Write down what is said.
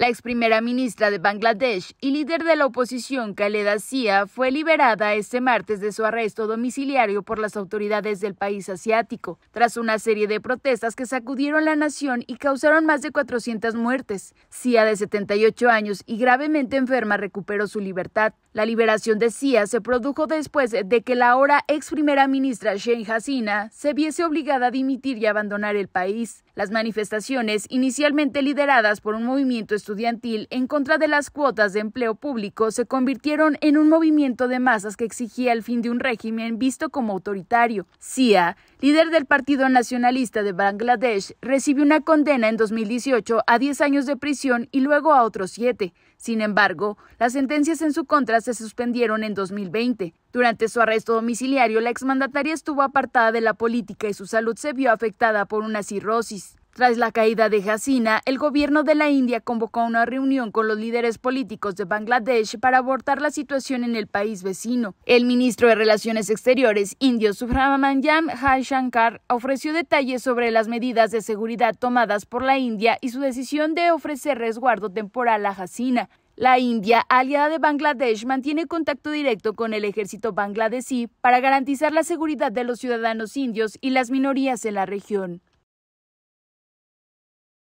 La ex primera ministra de Bangladesh y líder de la oposición, Khaleda Sia, fue liberada este martes de su arresto domiciliario por las autoridades del país asiático, tras una serie de protestas que sacudieron la nación y causaron más de 400 muertes. Sia, de 78 años y gravemente enferma, recuperó su libertad. La liberación de Sia se produjo después de que la ahora ex primera ministra Sheikh Hasina se viese obligada a dimitir y abandonar el país. Las manifestaciones, inicialmente lideradas por un movimiento estudiantil en contra de las cuotas de empleo público, se convirtieron en un movimiento de masas que exigía el fin de un régimen visto como autoritario. SIA, líder del Partido Nacionalista de Bangladesh, recibió una condena en 2018 a 10 años de prisión y luego a otros 7. Sin embargo, las sentencias en su contra se suspendieron en 2020. Durante su arresto domiciliario, la exmandataria estuvo apartada de la política y su salud se vio afectada por una cirrosis. Tras la caída de Hasina, el gobierno de la India convocó una reunión con los líderes políticos de Bangladesh para abordar la situación en el país vecino. El ministro de Relaciones Exteriores indio Subramanyam Shankar, ofreció detalles sobre las medidas de seguridad tomadas por la India y su decisión de ofrecer resguardo temporal a Hasina. La India, aliada de Bangladesh, mantiene contacto directo con el ejército bangladesí para garantizar la seguridad de los ciudadanos indios y las minorías en la región.